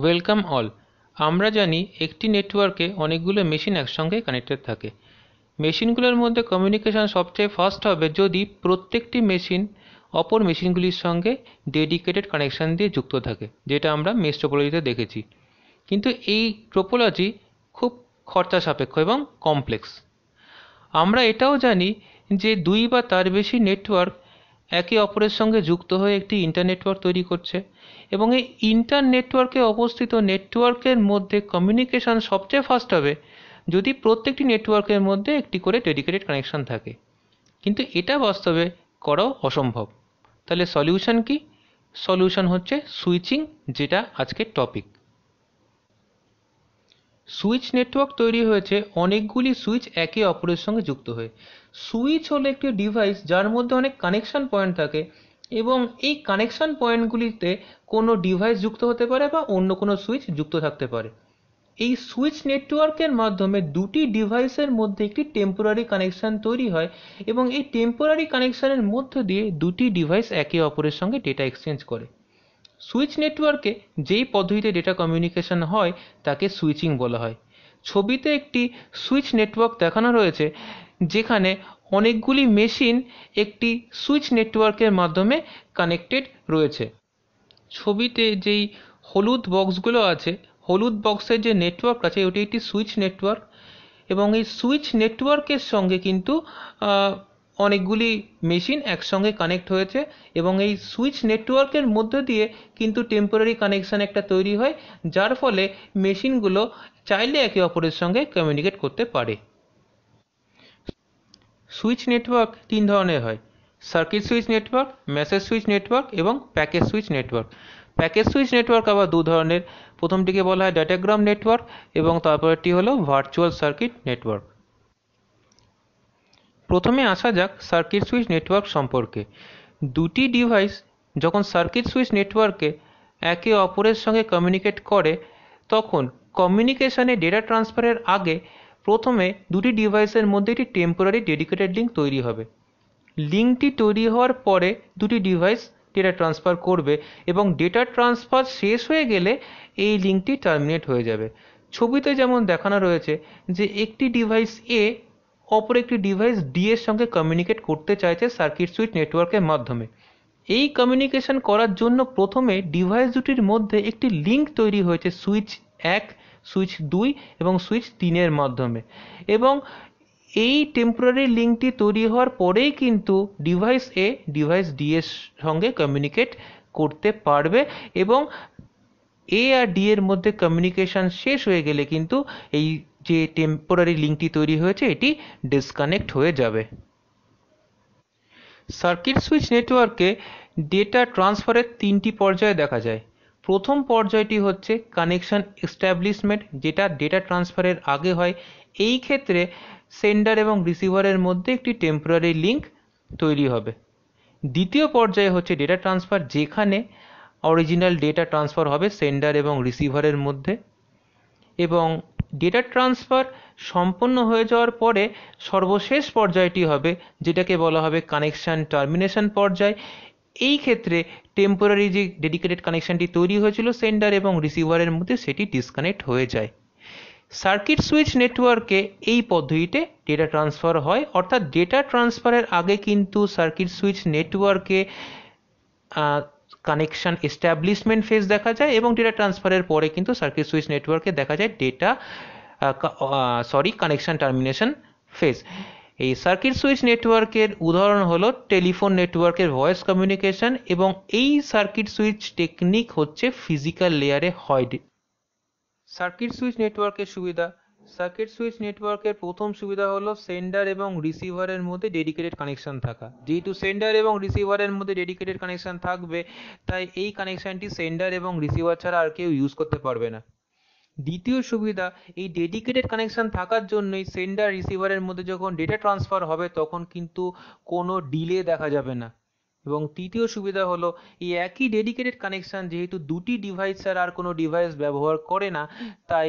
welcome all আমরা জানি একটি নেটওয়ার্কে অনেকগুলো মেশিন একসঙ্গে কানেক্টেড থাকে মেশিনগুলোর মধ্যে কমিউনিকেশন সবচেয়ে ফাস্ট হবে যদি প্রত্যেকটি মেশিন অপর মেশিনগুলির সঙ্গে ডেডিকেটেড কানেকশন দিয়ে যুক্ত থাকে যেটা আমরা মেস টোপোলজিতে দেখেছি কিন্তু এই টোপোলজি খুব খরচা সাপেক্ষ এবং কমপ্লেক্স আমরা এটাও জানি যে দুই বা তার বেশি নেটওয়ার্ক একে অপরের সঙ্গে যুক্ত হয়ে একটি ইন্টারনেটওয়ার্ক তৈরি করছে এবং এই ইন্টার নেটওয়ার্কে অবস্থিত নেটওয়ার্কের মধ্যে কমিউনিকেশন সবচেয়ে ফাস্ট হবে যদি প্রত্যেকটি নেটওয়ার্কের মধ্যে একটি করে ডেডিকেটেড কানেকশন থাকে কিন্তু এটা বাস্তবে করাও অসম্ভব তাহলে সলিউশন কি সলিউশন হচ্ছে সুইচিং যেটা আজকের টপিক সুইচ নেটওয়ার্ক তৈরি হয়েছে অনেকগুলি সুইচ একে অপরের সঙ্গে যুক্ত হয়ে সুইচ হলো একটি ডিভাইস যার মধ্যে অনেক কানেকশন পয়েন্ট থাকে এবং এই কানেকশন পয়েন্টগুলিতে কোনো ডিভাইস যুক্ত হতে পারে বা অন্য কোনো সুইচ যুক্ত থাকতে পারে এই সুইচ নেটওয়ার্কের মাধ্যমে দুটি ডিভাইসের মধ্যে একটি টেম্পোরারি কানেকশন তৈরি হয় এবং এই টেম্পোরারি কানেকশনের মধ্য দিয়ে দুটি ডিভাইস একে অপরের সঙ্গে ডেটা এক্সচেঞ্জ করে সুইচ নেটওয়ার্কে যেই পদ্ধতিতে ডেটা কমিউনিকেশন হয় তাকে সুইচিং বলা হয় ছবিতে একটি সুইচ নেটওয়ার্ক দেখানো রয়েছে যেখানে অনেকগুলি মেশিন একটি সুইচ নেটওয়ার্কের মাধ্যমে কানেক্টেড রয়েছে ছবিতে যেই হলুদ বক্সগুলো আছে হলুদ বক্সের যে নেটওয়ার্ক আছে ওটি একটি সুইচ নেটওয়ার্ক এবং এই সুইচ নেটওয়ার্কের সঙ্গে কিন্তু অনেকগুলি মেশিন একসঙ্গে কানেক্ট হয়েছে এবং এই সুইচ নেটওয়ার্কের মধ্য দিয়ে কিন্তু টেম্পোরারি কানেকশান একটা তৈরি হয় যার ফলে মেশিনগুলো চাইলে একে অপরের সঙ্গে কমিউনিকেট করতে পারে সুইচ নেটওয়ার্ক তিন ধরনের হয় circuit switch network message switch network এবং package switch network package switch network আবার দু ধরনের প্রথমটিকে বলা হয় ডাটাগ্রাম নেটওয়ার্ক এবং তারপরটি হলো ভার্চুয়াল সার্কিট নেটওয়ার্ক প্রথমে আসা যাক সার্কিট সুইচ নেটওয়ার্ক সম্পর্কে দুটি ডিভাইস যখন সার্কিট সুইচ নেটওয়ার্কে একে অপরের সঙ্গে কমিউনিকেট করে তখন কমিউনিকেশনে ডেটা ট্রান্সফারের আগে প্রথমে দুটি ডিভাইসের মধ্যে একটি টেম্পোরারি ডেডিকেটেড লিঙ্ক তৈরি হবে লিঙ্কটি তৈরি হওয়ার পরে দুটি ডিভাইস ডেটা ট্রান্সফার করবে এবং ডেটা ট্রান্সফার শেষ হয়ে গেলে এই লিঙ্কটি টার্মিনেট হয়ে যাবে ছবিতে যেমন দেখানো রয়েছে যে একটি ডিভাইস এ অপর একটি ডিভাইস ডি এর সঙ্গে কমিউনিকেট করতে চাইছে সার্কিট সুইচ নেটওয়ার্কের মাধ্যমে এই কমিউনিকেশন করার জন্য প্রথমে ডিভাইস দুটির মধ্যে একটি লিঙ্ক তৈরি হয়েছে সুইচ এক সুইচ দুই এবং সুইচ তিনের মাধ্যমে এবং এই টেম্পোরারি লিঙ্কটি তৈরি হওয়ার পরেই কিন্তু ডিভাইস এ ডিভাইস ডি এর সঙ্গে কমিউনিকেট করতে পারবে এবং এ আর ডি এর মধ্যে কমিউনিকেশন শেষ হয়ে গেলে কিন্তু এই যে টেম্পোরারি লিঙ্কটি তৈরি হয়েছে এটি ডিসকানেক্ট হয়ে যাবে সার্কিট সুইচ নেটওয়ার্কে ডেটা ট্রান্সফারের তিনটি পর্যায়ে দেখা যায় প্রথম পর্যায়টি হচ্ছে কানেকশন এস্টাবলিশমেন্ট যেটা ডেটা ট্রান্সফারের আগে হয় এই ক্ষেত্রে সেন্ডার এবং রিসিভারের মধ্যে একটি টেম্পোরারি লিঙ্ক তৈরি হবে দ্বিতীয় পর্যায়ে হচ্ছে ডেটা ট্রান্সফার যেখানে অরিজিনাল ডেটা ট্রান্সফার হবে সেন্ডার এবং রিসিভারের মধ্যে এবং ডেটা ট্রান্সফার সম্পন্ন হয়ে যাওয়ার পরে সর্বশেষ পর্যায়টি হবে যেটাকে বলা হবে কানেকশন টার্মিনেশন পর্যায় এই ক্ষেত্রে টেম্পোরারি যে ডেডিকেটেড কানেকশনটি তৈরি হয়েছিল সেন্ডার এবং রিসিভারের মধ্যে সেটি ডিসকানেক্ট হয়ে যায় সার্কিট সুইচ নেটওয়ার্কে এই পদ্ধতিতে ডেটা ট্রান্সফার হয় অর্থাৎ ডেটা ট্রান্সফারের আগে কিন্তু সার্কিট সুইচ নেটওয়ার্কে কানেকশন এস্টাবলিশমেন্ট ফেজ দেখা যায় এবং ডেটা ট্রান্সফারের পরে কিন্তু সার্কিট সুইচ নেটওয়ার্কে দেখা যায় data sorry connection termination phase এই সার্কিট সুইচ নেটওয়ার্কের উদাহরণ হলো টেলিফোন নেটওয়ার্কের ভয়েস কমিউনিকেশন এবং এই সার্কিট সুইচ টেকনিক হচ্ছে ফিজিক্যাল লেয়ারে হয় সার্কিট সুইচ নেটওয়ার্কের সুবিধা সার্কিট সুইচ নেটওয়ার্কের প্রথম সুবিধা হলো সেন্ডার এবং রিসিভারের মধ্যে ডেডিকেটেড কানেকশন থাকা যেহেতু সেন্ডার এবং রিসিভারের মধ্যে ডেডিকেটেড কানেকশন থাকবে তাই এই কানেকশনটি সেন্ডার এবং রিসিভার ছাড়া আর কেউ ইউজ করতে পারবে না দ্বিতীয় সুবিধা এই ডেডিকেটেড কানেকশন থাকার জন্যই সেন্ডার রিসিভারের মধ্যে যখন ডেটা ট্রান্সফার হবে তখন কিন্তু কোনো ডিলে দেখা যাবে না এবং তৃতীয় সুবিধা হলো এই একই ডেডিকেটেড কানেকশন যেহেতু দুটি ডিভাইস ছাড়া আর কোনো ডিভাইস ব্যবহার করে না তাই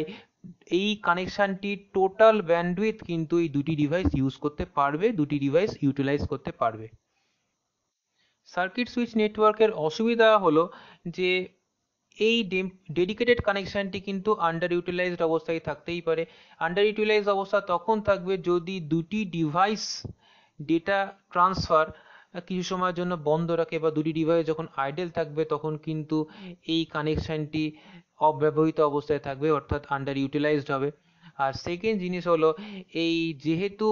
এই কানেকশানটি টোটাল ব্যান্ডউইথ কিন্তু এই দুটি ডিভাইস ইউজ করতে পারবে দুটি ডিভাইস ইউটিলাইজ করতে পারবে সার্কিট সুইচ নেটওয়ার্কের অসুবিধা হলো যে এই ডেডিকেটেড কানেকশানটি কিন্তু আন্ডার ইউটিলাইজড অবস্থায় থাকতেই পারে আন্ডার ইউটিলাইজড অবস্থা তখন থাকবে যদি দুটি ডিভাইস ডেটা ট্রান্সফার কিছু সময়ের জন্য বন্ধ রাখে বা দুটি ডিভাইস যখন আইডেল থাকবে তখন কিন্তু এই কানেকশানটি অব্যবহৃত অবস্থায় থাকবে অর্থাৎ আন্ডার ইউটিলাইজড হবে আর সেকেন্ড জিনিস হলো এই যেহেতু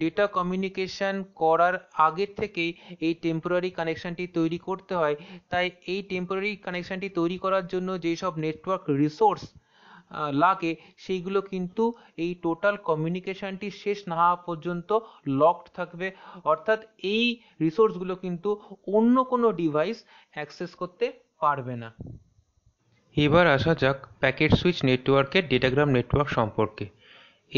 ডেটা কমিউনিকেশন করার আগের থেকেই এই টেম্পোরারি কানেকশানটি তৈরি করতে হয় তাই এই টেম্পোরারি কানেকশানটি তৈরি করার জন্য যেসব নেটওয়ার্ক রিসোর্স লাগে সেইগুলো কিন্তু এই টোটাল কমিউনিকেশানটি শেষ না হওয়া পর্যন্ত লকড থাকবে অর্থাৎ এই রিসোর্সগুলো কিন্তু অন্য কোনো ডিভাইস অ্যাক্সেস করতে পারবে না এবার আসা যাক প্যাকেট সুইচ নেটওয়ার্কের ডেটাগ্রাম নেটওয়ার্ক সম্পর্কে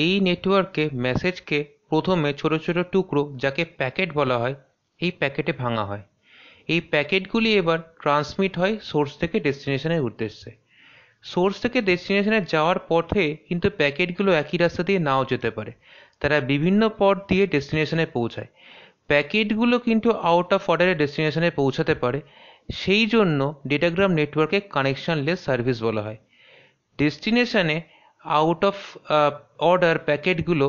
এই নেটওয়ার্কে মেসেজকে প্রথমে ছোট ছোট টুকরো যাকে প্যাকেট বলা হয় এই প্যাকেটে ভাঙা হয় এই প্যাকেটগুলি এবার ট্রান্সমিট হয় সোর্স থেকে ডেস্টিনেশনের উদ্দেশ্যে সোর্স থেকে ডেস্টিনেশনে যাওয়ার পথে কিন্তু প্যাকেটগুলো একই রাস্তা দিয়ে নাও যেতে পারে তারা বিভিন্ন পথ দিয়ে ডেস্টিনেশনে পৌঁছায় প্যাকেটগুলো কিন্তু আউট অফ অর্ডারে ডেস্টিনেশনে পৌঁছাতে পারে সেই জন্য ডেটাগ্রাম নেটওয়ার্কে কানেকশনলেস সার্ভিস বলা হয় ডেস্টিনেশনে আউট অফ অর্ডার প্যাকেটগুলো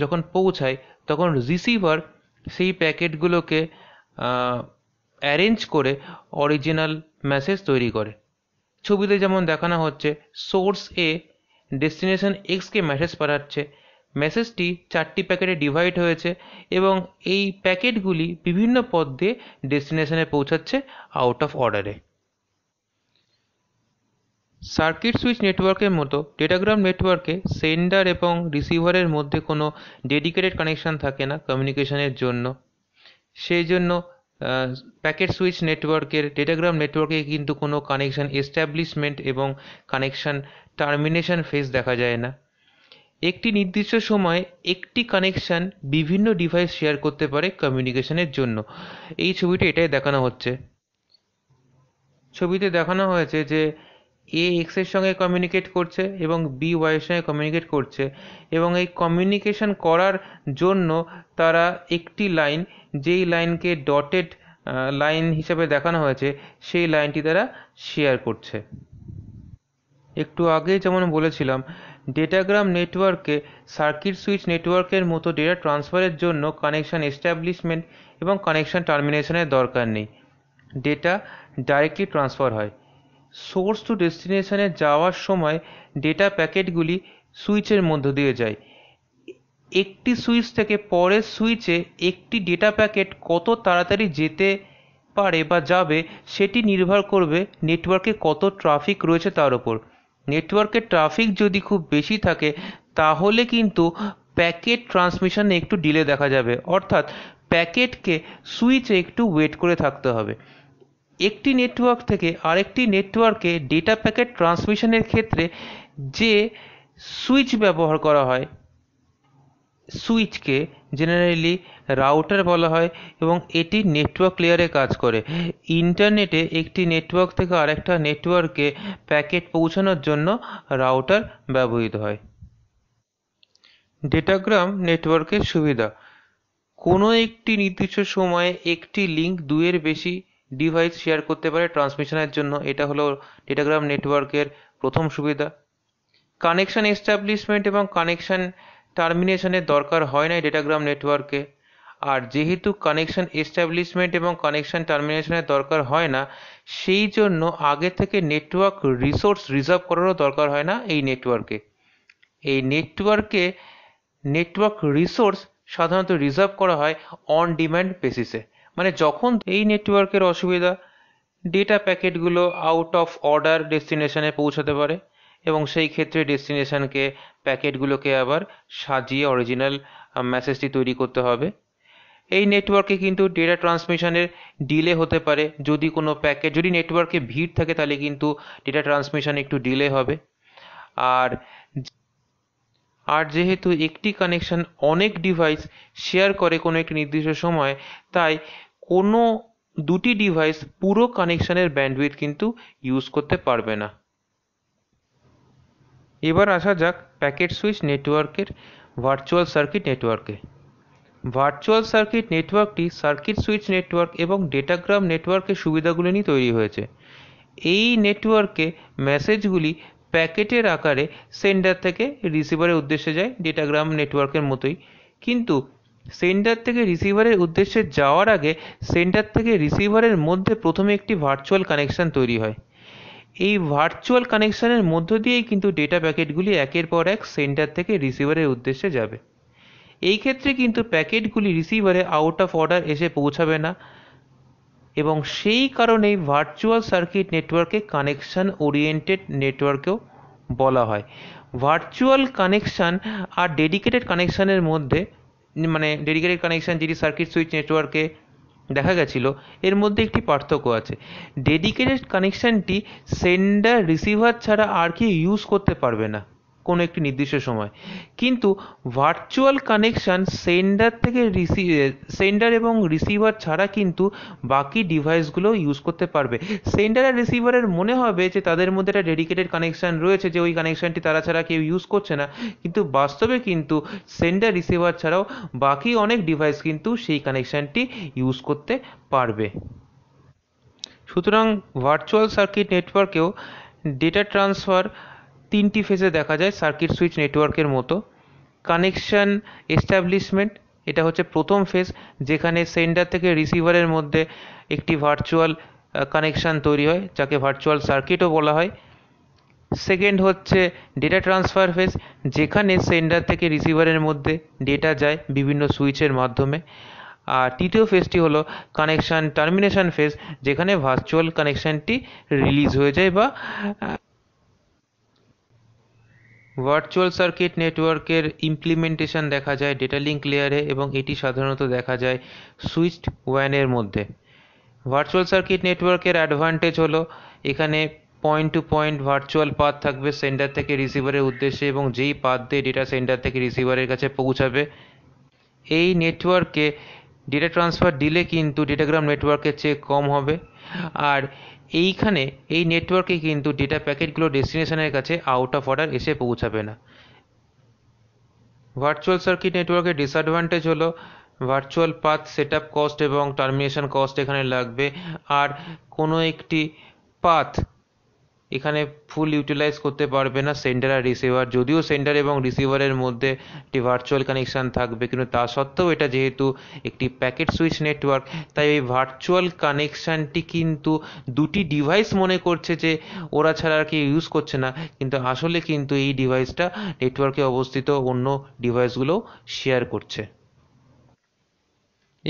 যখন পৌঁছায় তখন রিসিভার সেই প্যাকেটগুলোকে অ্যারেঞ্জ করে অরিজিনাল মেসেজ তৈরি করে ছবিতে যেমন দেখানো হচ্ছে সোর্স এ ডেস্টিনেশন এক্সকে মেসেজ পাঠাচ্ছে মেসেজটি চারটি প্যাকেটে ডিভাইড হয়েছে এবং এই প্যাকেটগুলি বিভিন্ন পথ দিয়ে ডেস্টিনেশনে পৌঁছাচ্ছে আউট অফ অর্ডারে সার্কিট সুইচ নেটওয়ার্কের মতো ডেটাগ্রাম নেটওয়ার্কে সেন্ডার এবং রিসিভারের মধ্যে কোনো ডেডিকেটেড কানেকশন থাকে না কমিউনিকেশনের জন্য সেই জন্য প্যাকেট সুইচ নেটওয়ার্কের ডেটাগ্রাম নেটওয়ার্কে কিন্তু কোনো কানেকশন এস্টাবলিশমেন্ট এবং কানেকশান টার্মিনেশন ফেস দেখা যায় না একটি নির্দিষ্ট সময়ে একটি কানেকশন বিভিন্ন ডিভাইস শেয়ার করতে পারে কমিউনিকেশনের জন্য এই ছবিটা এটাই দেখানো হচ্ছে ছবিতে দেখানো হয়েছে যে এ এক্স এর সঙ্গে কমিউনিকেট করছে এবং বি ওয়াই সঙ্গে কমিউনিকেট করছে এবং এই কমিউনিকেশন করার জন্য তারা একটি লাইন যেই লাইনকে ডটেড লাইন হিসাবে দেখানো হয়েছে সেই লাইনটি তারা শেয়ার করছে একটু আগে যেমন বলেছিলাম ডেটাগ্রাম নেটওয়ার্কে সার্কিট সুইচ নেটওয়ার্কের মতো ডেটা ট্রান্সফারের জন্য কানেকশান এস্টাবলিশমেন্ট এবং কানেকশান টার্মিনেশনের দরকার নেই ডেটা ডাইরেক্টলি ট্রান্সফার হয় সোর্স টু ডেস্টিনেশনে যাওয়ার সময় ডেটা প্যাকেটগুলি সুইচের মধ্য দিয়ে যায় একটি সুইচ থেকে পরের সুইচে একটি ডেটা প্যাকেট কত তাড়াতাড়ি যেতে পারে বা যাবে সেটি নির্ভর করবে নেটওয়ার্কে কত ট্রাফিক রয়েছে তার উপর নেটওয়ার্কের ট্রাফিক যদি খুব বেশি থাকে তাহলে কিন্তু প্যাকেট ট্রান্সমিশনে একটু ডিলে দেখা যাবে অর্থাৎ প্যাকেটকে সুইচে একটু ওয়েট করে থাকতে হবে একটি নেটওয়ার্ক থেকে আরেকটি নেটওয়ার্কে ডেটা প্যাকেট ট্রান্সমিশনের ক্ষেত্রে যে সুইচ ব্যবহার করা হয় সুইচকে জেনারেলি রাউটার বলা হয় এবং এটি নেটওয়ার্ক লেয়ারে কাজ করে ইন্টারনেটে একটি নেটওয়ার্ক থেকে আরেকটা নেটওয়ার্কে প্যাকেট পৌঁছানোর জন্য রাউটার ব্যবহৃত হয় ডেটাগ্রাম নেটওয়ার্কের সুবিধা কোনো একটি নির্দিষ্ট সময়ে একটি লিঙ্ক দুয়ের বেশি ডিভাইস শেয়ার করতে পারে ট্রান্সমিশনের জন্য এটা হলো টেলিগ্রাম নেটওয়ার্কের প্রথম সুবিধা কানেকশন এস্টাবলিশমেন্ট এবং কানেকশন টার্মিনেশনের দরকার হয় না ডেটাগ্রাম নেটওয়ার্কে আর যেহেতু কানেকশন এস্টাবলিশমেন্ট এবং কানেকশন টার্মিনেশনের দরকার হয় না সেই জন্য আগে থেকে নেটওয়ার্ক রিসোর্স রিজার্ভ করারও দরকার হয় না এই নেটওয়ার্কে এই নেটওয়ার্কে নেটওয়ার্ক রিসোর্স সাধারণত রিজার্ভ করা হয় অন ডিম্যান্ড বেসিসে মানে যখন এই নেটওয়ার্কের অসুবিধা ডেটা প্যাকেটগুলো আউট অফ অর্ডার ডেস্টিনেশনে পৌঁছাতে পারে এবং সেই ক্ষেত্রে ডেস্টিনেশনকে প্যাকেটগুলোকে আবার সাজিয়ে অরিজিনাল মেসেজটি তৈরি করতে হবে এই নেটওয়ার্কে কিন্তু ডেটা ট্রান্সমিশনের ডিলে হতে পারে যদি কোনো প্যাকেট যদি নেটওয়ার্কে ভিড় থাকে তাহলে কিন্তু ডেটা ট্রান্সমিশন একটু ডিলে হবে আর আর যেহেতু একটি কানেকশন অনেক ডিভাইস শেয়ার করে কোনো একটি নির্দিষ্ট সময় তাই কোনো দুটি ডিভাইস পুরো কানেকশানের ব্যান্ডউইথ কিন্তু ইউজ করতে পারবে না এবার আসা যাক প্যাকেট সুইচ নেটওয়ার্কের ভার্চুয়াল সার্কিট নেটওয়ার্কে ভার্চুয়াল সার্কিট নেটওয়ার্কটি সার্কিট সুইচ নেটওয়ার্ক এবং ডেটাগ্রাম নেটওয়ার্কের সুবিধাগুলি নিয়ে তৈরি হয়েছে এই নেটওয়ার্কে মেসেজগুলি প্যাকেটের আকারে সেন্ডার থেকে রিসিভারের উদ্দেশ্যে যায় ডেটাগ্রাম নেটওয়ার্কের মতোই কিন্তু সেন্ডার থেকে রিসিভারের উদ্দেশ্যে যাওয়ার আগে সেন্ডার থেকে রিসিভারের মধ্যে প্রথমে একটি ভার্চুয়াল কানেকশন তৈরি হয় এই ভার্চুয়াল কানেকশনের মধ্য দিয়েই কিন্তু ডেটা প্যাকেটগুলি একের পর এক সেন্ডার থেকে রিসিভারের উদ্দেশ্যে যাবে এই ক্ষেত্রে কিন্তু প্যাকেটগুলি রিসিভারে আউট অফ অর্ডার এসে পৌঁছাবে না এবং সেই কারণেই ভার্চুয়াল সার্কিট নেটওয়ার্কে কানেকশন ওরিয়েন্টেড নেটওয়ার্কেও বলা হয় ভার্চুয়াল কানেকশন আর ডেডিকেটেড কানেকশনের মধ্যে মানে ডেডিকেটেড কানেকশান যেটি সার্কিট সুইচ নেটওয়ার্কে দেখা গেছিল এর মধ্যে একটি পার্থক্য আছে ডেডিকেটেড কানেকশানটি সেন্ডার রিসিভার ছাড়া আর কি ইউজ করতে পারবে না কোনো একটি নির্দিষ্ট সময় কিন্তু ভার্চুয়াল কানেকশান সেন্ডার থেকে রিসি সেন্ডার এবং রিসিভার ছাড়া কিন্তু বাকি ডিভাইসগুলো ইউজ করতে পারবে সেন্ডার আর রিসিভারের মনে হবে যে তাদের মধ্যে একটা ডেডিকেটেড কানেকশান রয়েছে যে ওই কানেকশানটি তারা ছাড়া কেউ ইউজ করছে না কিন্তু বাস্তবে কিন্তু সেন্ডার রিসিভার ছাড়াও বাকি অনেক ডিভাইস কিন্তু সেই কানেকশানটি ইউজ করতে পারবে সুতরাং ভার্চুয়াল সার্কিট নেটওয়ার্কেও ডেটা ট্রান্সফার তিনটি ফেজে দেখা যায় সার্কিট সুইচ নেটওয়ার্কের মতো কানেকশন এস্টাবলিশমেন্ট এটা হচ্ছে প্রথম ফেজ যেখানে সেন্ডার থেকে রিসিভারের মধ্যে একটি ভার্চুয়াল কানেকশান তৈরি হয় যাকে ভার্চুয়াল সার্কিটও বলা হয় সেকেন্ড হচ্ছে ডেটা ট্রান্সফার ফেজ যেখানে সেন্ডার থেকে রিসিভারের মধ্যে ডেটা যায় বিভিন্ন সুইচের মাধ্যমে আর তৃতীয় ফেজটি হলো কানেকশান টার্মিনেশান ফেজ যেখানে ভার্চুয়াল কানেকশানটি রিলিজ হয়ে যায় বা ভার্চুয়াল সার্কিট নেটওয়ার্কের ইমপ্লিমেন্টেশন দেখা যায় ডেটা লিঙ্ক লেয়ারে এবং এটি সাধারণত দেখা যায় সুইচড ওয়ানের মধ্যে ভার্চুয়াল সার্কিট নেটওয়ার্কের অ্যাডভান্টেজ হলো এখানে point to point virtual path থাকবে সেন্টার থেকে রিসিভারের উদ্দেশ্যে এবং যেই পাথ দিয়ে ডেটা সেন্টার থেকে রিসিভারের কাছে পৌঁছাবে এই নেটওয়ার্কে ডেটা ট্রান্সফার দিলে কিন্তু ডেটাগ্রাম নেটওয়ার্কের চেয়ে কম হবে আর এইখানে এই নেটওয়ার্কে কিন্তু ডেটা প্যাকেটগুলো ডেস্টিনেশনের কাছে আউট অফ অর্ডার এসে পৌঁছাবে না ভার্চুয়াল সার্কিট নেটওয়ার্কের ডিসঅ্যাডভান্টেজ হলো virtual path set up cost এবং টার্মিনেশন কস্ট এখানে লাগবে আর কোনো একটি পাথ এখানে ফুল ইউটিলাইজ করতে পারবে না সেন্ডার আর রিসিভার যদিও সেন্ডার এবং রিসিভারের মধ্যে একটি ভার্চুয়াল কানেকশান থাকবে কিন্তু তা সত্ত্বেও এটা যেহেতু একটি প্যাকেট সুইচ নেটওয়ার্ক তাই এই ভার্চুয়াল কানেকশানটি কিন্তু দুটি ডিভাইস মনে করছে যে ওরা ছাড়া আর কি ইউজ করছে না কিন্তু আসলে কিন্তু এই ডিভাইসটা নেটওয়ার্কে অবস্থিত অন্য ডিভাইসগুলো শেয়ার করছে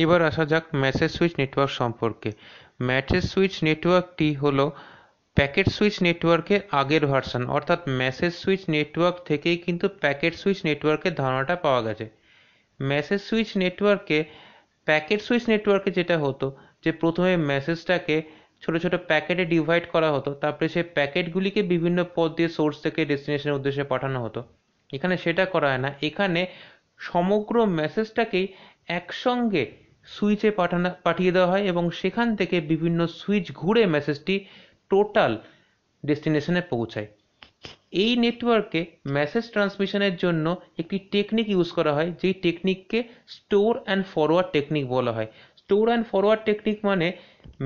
এবার আসা যাক মেসেজ সুইচ নেটওয়ার্ক সম্পর্কে ম্যাসেজ সুইচ নেটওয়ার্কটি হলো প্যাকেট সুইচ নেটওয়ার্কের আগের ভার্সন অর্থাৎ মেসেজ সুইচ নেটওয়ার্ক থেকেই কিন্তু প্যাকেট সুইচ নেটওয়ার্কের ধারণাটা পাওয়া গেছে মেসেজ সুইচ নেটওয়ার্কে প্যাকেট সুইচ নেটওয়ার্কে যেটা হতো যে প্রথমে মেসেজটাকে ছোট ছোট প্যাকেটে ডিভাইড করা হতো তারপরে সেই প্যাকেটগুলিকে বিভিন্ন পথ দিয়ে সোর্স থেকে ডেস্টিনেশনের উদ্দেশ্যে পাঠানো হতো এখানে সেটা করা হয় না এখানে সমগ্র মেসেজটাকেই একসঙ্গে সুইচে পাঠানো পাঠিয়ে দেওয়া হয় এবং সেখান থেকে বিভিন্ন সুইচ ঘুরে মেসেজটি টোটাল ডেস্টিনেশনে পৌঁছায় এই নেটওয়ার্কে মেসেজ ট্রান্সমিশনের জন্য একটি টেকনিক ইউজ করা হয় যেই টেকনিককে স্টোর অ্যান্ড ফরওয়ার্ড টেকনিক বলা হয় স্টোর অ্যান্ড ফরওয়ার্ড টেকনিক মানে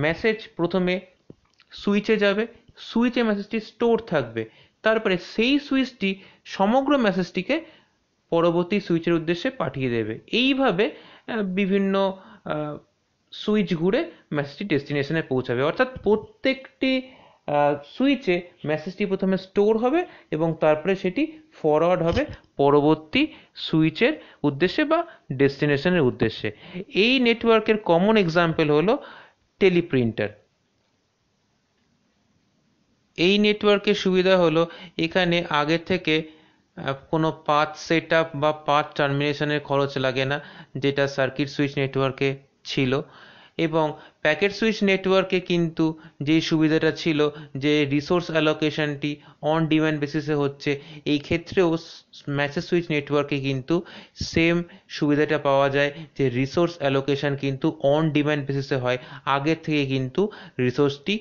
মেসেজ প্রথমে সুইচে যাবে সুইচে মেসেজটি স্টোর থাকবে তারপরে সেই সুইচটি সমগ্র মেসেজটিকে পরবর্তী সুইচের উদ্দেশ্যে পাঠিয়ে দেবে এইভাবে বিভিন্ন সুইচ ঘুরে মেসেজটি ডেস্টিনেশনে পৌঁছাবে অর্থাৎ প্রত্যেকটি সুইচে মেসেজটি প্রথমে স্টোর হবে এবং তারপরে সেটি ফরওয়ার্ড হবে পরবর্তী সুইচের উদ্দেশ্যে বা ডেস্টিনেশনের উদ্দেশ্যে এই নেটওয়ার্কের কমন এক্সাম্পল হলো টেলিপ্রিন্টার এই নেটওয়ার্কের সুবিধা হলো এখানে আগে থেকে কোনো পাথ সেট বা পাথ টার্মিনেশনের খরচ লাগে না যেটা সার্কিট সুইচ নেটওয়ার্কে ছিল এবং প্যাকেট সুইচ নেটওয়ার্কে কিন্তু যে সুবিধাটা ছিল যে রিসোর্স অ্যালোকেশনটি অন ডিম্যান্ড বেসিসে হচ্ছে এই ক্ষেত্রেও ম্যাসেজ সুইচ নেটওয়ার্কে কিন্তু সেম সুবিধাটা পাওয়া যায় যে রিসোর্স অ্যালোকেশন কিন্তু অন ডিম্যান্ড বেসিসে হয় আগের থেকে কিন্তু রিসোর্সটি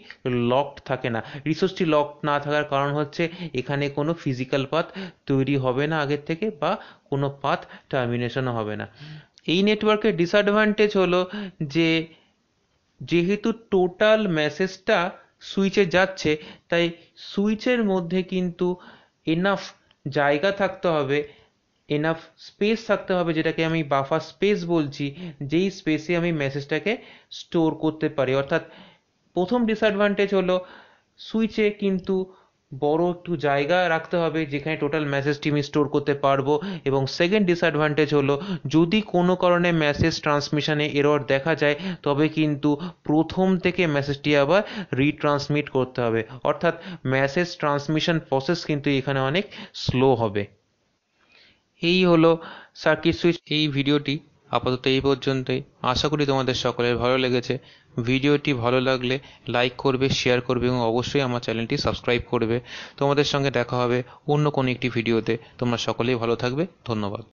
লকড থাকে না রিসোর্সটি লক না থাকার কারণ হচ্ছে এখানে কোনো ফিজিক্যাল পাথ তৈরি হবে না আগের থেকে বা কোনো পাথ টার্মিনেশনও হবে না এই নেটওয়ার্কের ডিসঅ্যাডভান্টেজ হলো যে যেহেতু টোটাল মেসেজটা সুইচে যাচ্ছে তাই সুইচের মধ্যে কিন্তু এনাফ জায়গা থাকতে হবে এনাফ স্পেস থাকতে হবে যেটাকে আমি বাফার স্পেস বলছি যেই স্পেসে আমি মেসেজটাকে স্টোর করতে পারি অর্থাৎ প্রথম ডিসঅ্যাডভান্টেজ হলো সুইচে কিন্তু বড় একটু জায়গা রাখতে হবে যেখানে টোটাল মেসেজটি আমি স্টোর করতে পারবো এবং সেকেন্ড ডিসঅ্যাডভান্টেজ হলো যদি কোনো কারণে মেসেজ ট্রান্সমিশনে এরর দেখা যায় তবে কিন্তু প্রথম থেকে মেসেজটি আবার রিট্রান্সমিট করতে হবে অর্থাৎ মেসেজ ট্রান্সমিশন প্রসেস কিন্তু এখানে অনেক স্লো হবে এই হলো সার্কিট সুইচ এই ভিডিওটি আপাতত এই পর্যন্তই আশা করি তোমাদের সকলের ভালো লেগেছে ভিডিওটি ভালো লাগলে লাইক করবে শেয়ার করবে এবং অবশ্যই আমার চ্যানেলটি সাবস্ক্রাইব করবে তোমাদের সঙ্গে দেখা হবে অন্য কোনো একটি ভিডিওতে তোমরা সকলেই ভালো থাকবে ধন্যবাদ